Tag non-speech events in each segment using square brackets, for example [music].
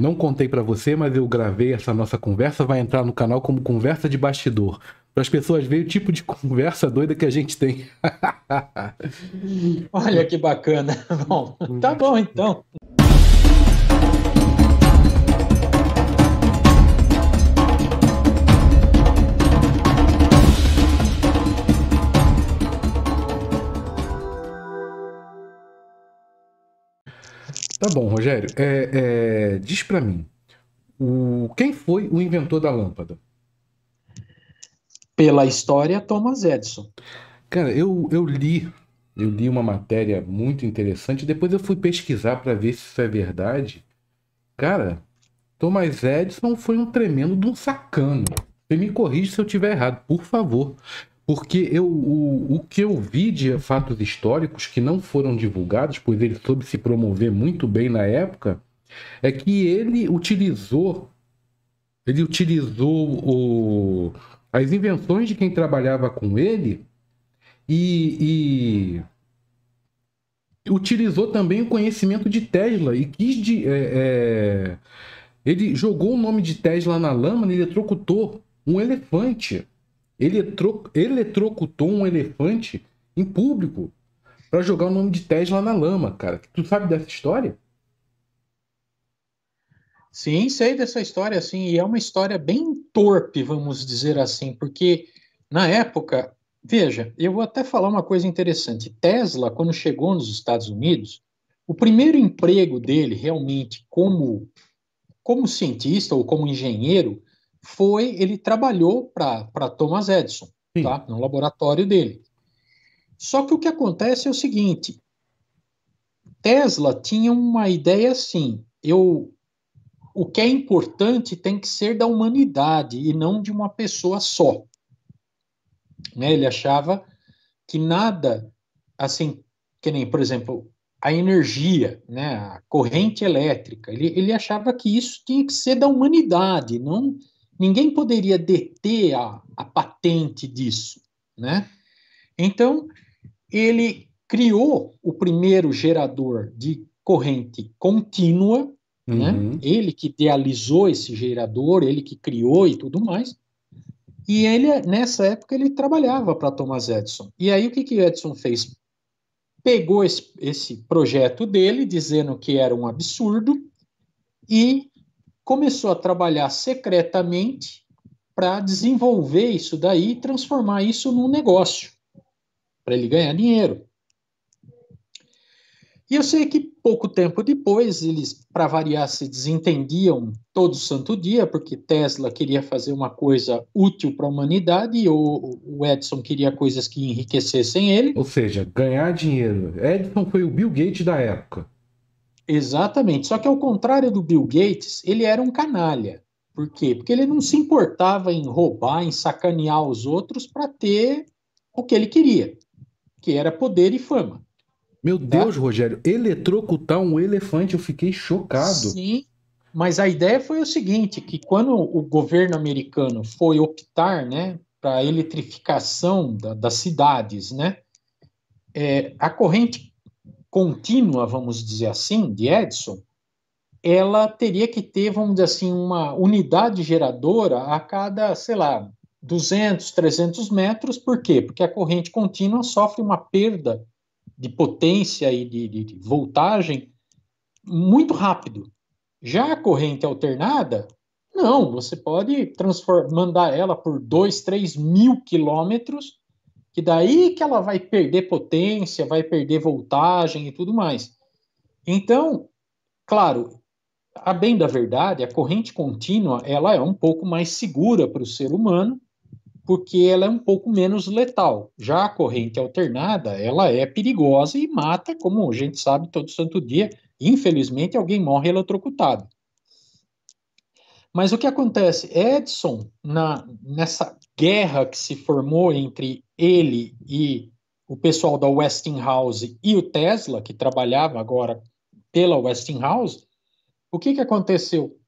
Não contei para você, mas eu gravei essa nossa conversa, vai entrar no canal como conversa de bastidor. Para as pessoas verem o tipo de [laughs] conversa doida que a gente tem. [laughs] Olha que bacana. [laughs] Bom, tá bom então. Tá bom, Rogério. É, é, diz para mim, o, quem foi o inventor da lâmpada? Pela história, Thomas Edison. Cara, eu, eu li eu li uma matéria muito interessante. Depois eu fui pesquisar para ver se isso é verdade. Cara, Thomas Edison foi um tremendo de um sacano. Você me corrige se eu estiver errado, por favor. Porque eu, o, o que eu vi de fatos históricos que não foram divulgados, pois ele soube se promover muito bem na época, é que ele utilizou ele utilizou o, as invenções de quem trabalhava com ele e, e utilizou também o conhecimento de Tesla e quis de, é, é, ele jogou o nome de Tesla na lama e ele trocou um elefante eletro, eletrocutou um elefante em público para jogar o nome de Tesla na lama, cara. Tu sabe dessa história? Sim, sei dessa história, assim, e é uma história bem torpe, vamos dizer assim, porque na época, veja, eu vou até falar uma coisa interessante. Tesla, quando chegou nos Estados Unidos, o primeiro emprego dele realmente como como cientista ou como engenheiro foi ele trabalhou para Thomas Edison, Sim. tá? no laboratório dele. Só que o que acontece é o seguinte: Tesla tinha uma ideia assim, eu o que é importante tem que ser da humanidade e não de uma pessoa só. Né? Ele achava que nada assim, que nem, por exemplo, a energia, né, a corrente elétrica, ele, ele achava que isso tinha que ser da humanidade, não Ninguém poderia deter a, a patente disso, né? Então, ele criou o primeiro gerador de corrente contínua, né? uhum. né? ele que idealizou esse gerador, ele que criou e tudo mais. E ele, nessa época, ele trabalhava para Thomas Edison. E aí, o que, que Edison fez? Pegou esse, esse projeto dele, dizendo que era um absurdo, e começou a trabalhar secretamente para desenvolver isso daí e transformar isso num negócio, para ele ganhar dinheiro. E eu sei que pouco tempo depois, eles, para variar, se desentendiam todo santo dia, porque Tesla queria fazer uma coisa útil para a humanidade e o, o, Edson queria coisas que enriquecessem ele. Ou seja, ganhar dinheiro. Edson foi o Bill Gates da época. Exatamente. Só que ao contrário do Bill Gates, ele era um canalha. Por quê? Porque ele não se importava em roubar, em sacanear os outros para ter o que ele queria, que era poder e fama. Meu tá? Deus, Rogério, eletrocutar um elefante, eu fiquei chocado. Sim, mas a ideia foi o seguinte, que quando o governo americano foi optar, né, para a eletrificação da, das cidades, né, é, a corrente contínua, vamos dizer assim, de Edison, ela teria que ter, vamos dizer assim, uma unidade geradora a cada, sei lá, 200, 300 metros. Por quê? Porque a corrente contínua sofre uma perda de potência e de, de, de voltagem muito rápido. Já a corrente alternada, não, você pode mandar ela por 2, 3 mil quilômetros que daí que ela vai perder potência, vai perder voltagem e tudo mais. Então, claro, a bem da verdade, a corrente contínua, ela é um pouco mais segura para o ser humano, porque ela é um pouco menos letal. Já a corrente alternada, ela é perigosa e mata, como a gente sabe todo santo dia, infelizmente alguém morre eletrocutado. Mas o que acontece? Edison, na, nessa guerra que se formou entre ele e o pessoal da Westinghouse e o Tesla, que trabalhava agora pela Westinghouse, o que, que aconteceu?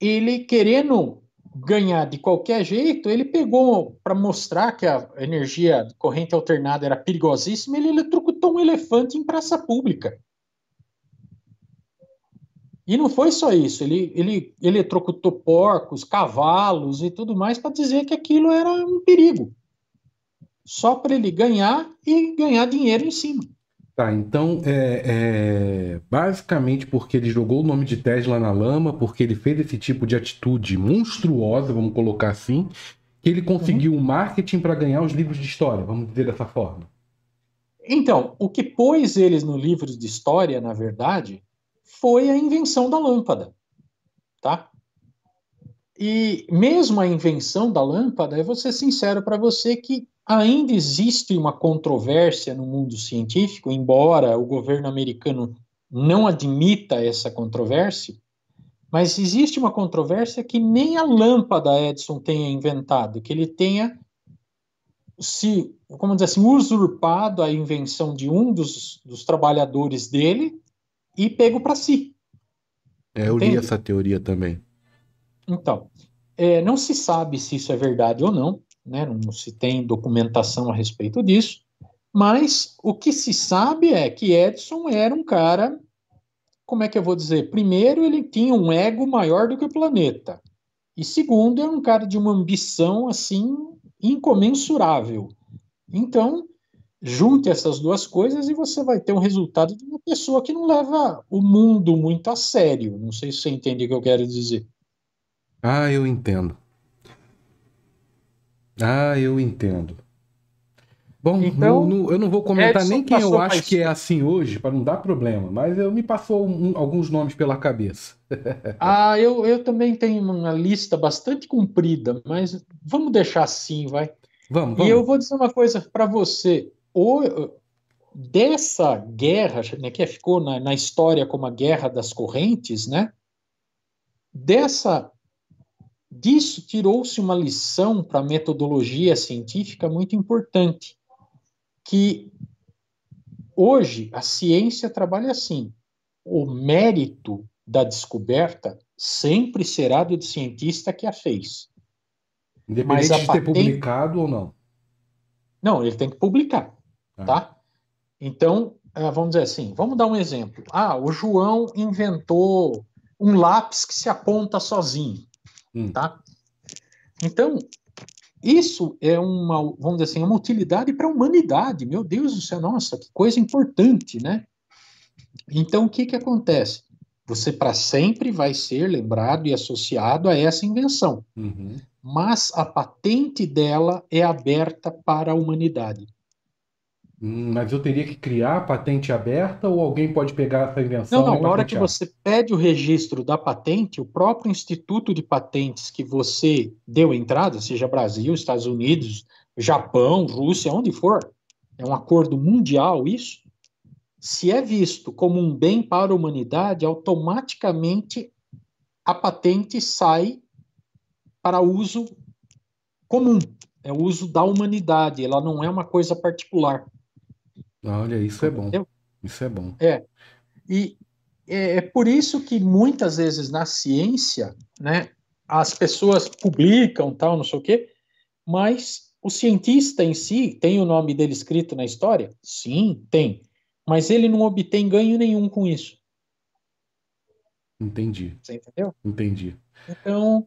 Ele querendo ganhar de qualquer jeito, ele pegou para mostrar que a energia de corrente alternada era perigosíssima, ele eletrocutou um elefante em praça pública. E não foi só isso, ele, ele eletrocutou porcos, cavalos e tudo mais para dizer que aquilo era um perigo só para ele ganhar e ganhar dinheiro em cima. Tá, então é, é, basicamente porque ele jogou o nome de Tesla na lama, porque ele fez esse tipo de atitude monstruosa, vamos colocar assim, que ele conseguiu uhum. o uhum. marketing para ganhar os livros de história, vamos dizer dessa forma. Então, o que pôs eles no livro de história, na verdade, foi a invenção da lâmpada, tá? E mesmo a invenção da lâmpada, eu vou ser sincero para você que ainda existe uma controvérsia no mundo científico, embora o governo americano não admita essa controvérsia, mas existe uma controvérsia que nem a lâmpada Edison tenha inventado, que ele tenha se, como dizer assim, usurpado a invenção de um dos, dos trabalhadores dele e pego para si. É, eu Entende? li essa teoria também. Então, é, não se sabe se isso é verdade ou não, né, não se tem documentação a respeito disso, mas o que se sabe é que Edson era um cara, como é que eu vou dizer? Primeiro, ele tinha um ego maior do que o planeta. E segundo, era é um cara de uma ambição assim incomensurável. Então, junte essas duas coisas e você vai ter um resultado de uma pessoa que não leva o mundo muito a sério. Não sei se você entende o que eu quero dizer. Ah, eu entendo. Ah, eu entendo. Bom, então, eu, eu não vou comentar Edson nem quem eu acho que é assim hoje, para não dar problema, mas eu me passou um, alguns nomes pela cabeça. [laughs] ah, eu, eu também tenho uma lista bastante comprida, mas vamos deixar assim, vai. Vamos, vamos. E eu vou dizer uma coisa para você. O, dessa guerra, né, que ficou na, na história como a Guerra das Correntes, né? Dessa Disso tirou-se uma lição para a metodologia científica muito importante, que hoje a ciência trabalha assim: o mérito da descoberta sempre será do cientista que a fez. Independente Mas a de patente... ter publicado ou não. Não, ele tem que publicar, ah. tá? Então, eh, vamos dizer assim, vamos dar um exemplo. Ah, o João inventou um lápis que se aponta sozinho. Hum. Tá? Então, isso é uma, vamos dizer assim, é uma utilidade para a humanidade. Meu Deus do céu, nossa, que coisa importante, né? Então, o que, que acontece? Você para sempre vai ser lembrado e associado a essa invenção, uhum. mas a patente dela é aberta para a humanidade. Hum, mas eu teria que criar a patente aberta ou alguém pode pegar essa invenção? Não, não. Na hora que você pede o registro da patente, o próprio Instituto de Patentes que você deu entrada, seja Brasil, Estados Unidos, Japão, Rússia, onde for, é um acordo mundial isso. Se é visto como um bem para a humanidade, automaticamente a patente sai para uso comum, é o uso da humanidade, ela não é uma coisa particular. Olha, isso Entendeu? é bom. Isso é bom. É. E é, é por isso que muitas vezes na ciência, né, as pessoas publicam tal, não sei o quê, mas o cientista em si tem o nome dele escrito na história? Sim, tem. Mas ele não obtém ganho nenhum com isso. Entendi. Você entendeu? Entendi. Então,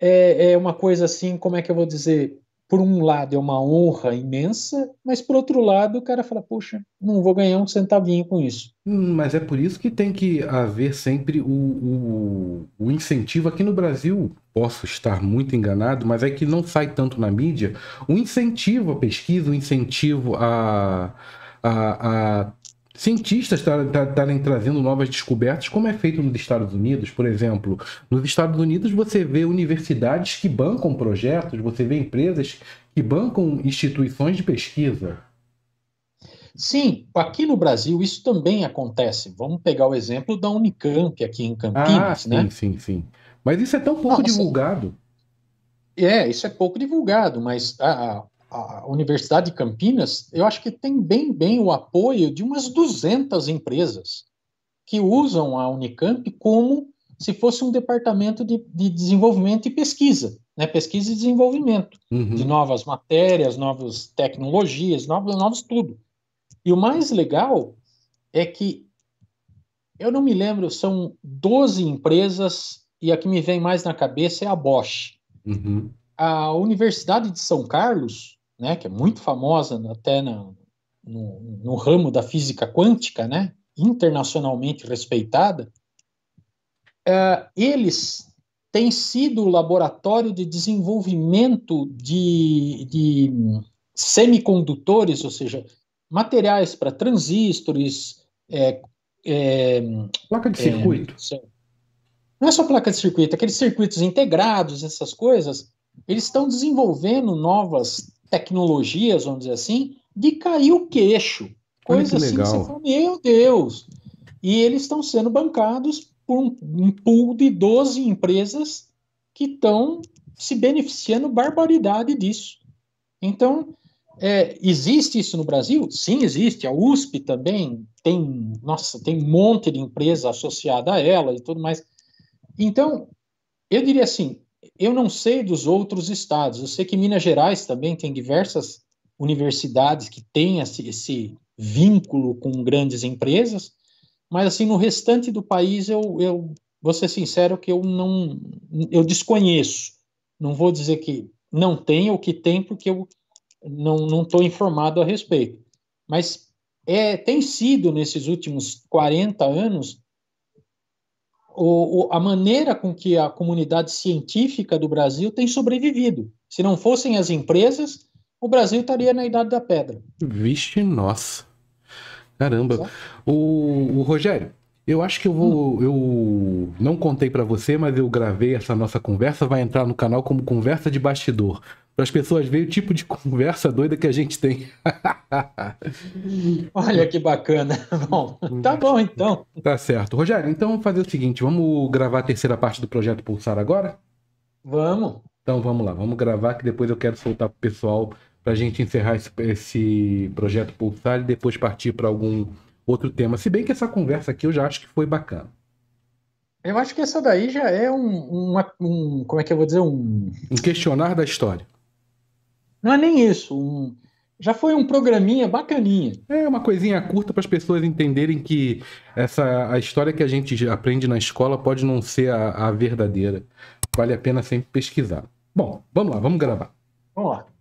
é, é uma coisa assim, como é que eu vou dizer? por um lado é uma honra imensa, mas por outro lado o cara fala, poxa, não vou ganhar um centavinho com isso. Hum, mas é por isso que tem que haver sempre o, o, o incentivo. Aqui no Brasil, posso estar muito enganado, mas é que não sai tanto na mídia, o incentivo à pesquisa, o incentivo a, a, a Cientistas tá, tá, estarem trazendo novas descobertas, como é feito nos Estados Unidos, por exemplo. Nos Estados Unidos, você vê universidades que bancam projetos, você vê empresas que bancam instituições de pesquisa. Sim, aqui no Brasil isso também acontece. Vamos pegar o exemplo da Unicamp aqui em Campinas, ah, sim, né? Sim, sim. Mas isso é tão pouco Nossa. Assim, divulgado. É, isso é pouco divulgado, mas a, a, a Universidade de Campinas, eu acho que tem bem, bem o apoio de umas 200 empresas que usam a Unicamp como se fosse um departamento de, de desenvolvimento e pesquisa, né? pesquisa e desenvolvimento uhum. de novas matérias, novas tecnologias, novos, novos tudo. E o mais legal é que eu não me lembro, são 12 empresas e a que me vem mais na cabeça é a Bosch. Uhum. A Universidade de São Carlos né, que é muito famosa até no, no, no ramo da física quântica, né, internacionalmente respeitada, é, eles têm sido o laboratório de desenvolvimento de, de semicondutores, ou seja, materiais para transistores, é, é, placa de é, circuito. Não é só placa de circuito, aqueles circuitos integrados, essas coisas, eles estão desenvolvendo novas tecnologias, vamos dizer assim, de cair o queixo. Coisa assim legal. você fala, meu Deus! E eles estão sendo bancados por um, um pool de 12 empresas que estão se beneficiando barbaridade disso. Então, é, existe isso no Brasil? Sim, existe. A USP também tem, nossa, tem um monte de empresa associada a ela e tudo mais. Então, eu diria assim, eu não sei dos outros estados. Eu sei que Minas Gerais também tem diversas universidades que têm esse, esse vínculo com grandes empresas, mas assim no restante do país eu, eu vou ser sincero que eu não eu desconheço. Não vou dizer que não tem ou que tem porque eu não estou informado a respeito. Mas é, tem sido nesses últimos 40 anos o, o, a maneira com que a comunidade científica do Brasil tem sobrevivido. Se não fossem as empresas, o Brasil estaria na Idade da Pedra. Vixe, nossa. Caramba. O, o Rogério, eu acho que eu vou. Hum. Eu não contei para você, mas eu gravei essa nossa conversa. Vai entrar no canal como conversa de bastidor. Para as pessoas verem o tipo de [laughs] conversa doida que a gente tem. [laughs] Olha que bacana. [laughs] Bom, tá bom então. Tá certo. Rogério, então vamos fazer o seguinte: vamos gravar a terceira parte do projeto Pulsar agora? Vamos. Então vamos lá, vamos gravar que depois eu quero soltar pro pessoal para a gente encerrar esse, esse projeto Pulsar e depois partir para algum outro tema. Se bem que essa conversa aqui eu já acho que foi bacana. Eu acho que essa daí já é um, uma, um como é que eu vou dizer um um questionar da história. Não é nem isso. Um, já foi um programinha bacaninha. É uma coisinha curta para as pessoas entenderem que essa a história que a gente aprende na escola pode não ser a, a verdadeira. Vale a pena sempre pesquisar. Bom, vamos lá, vamos gravar. Vamos lá.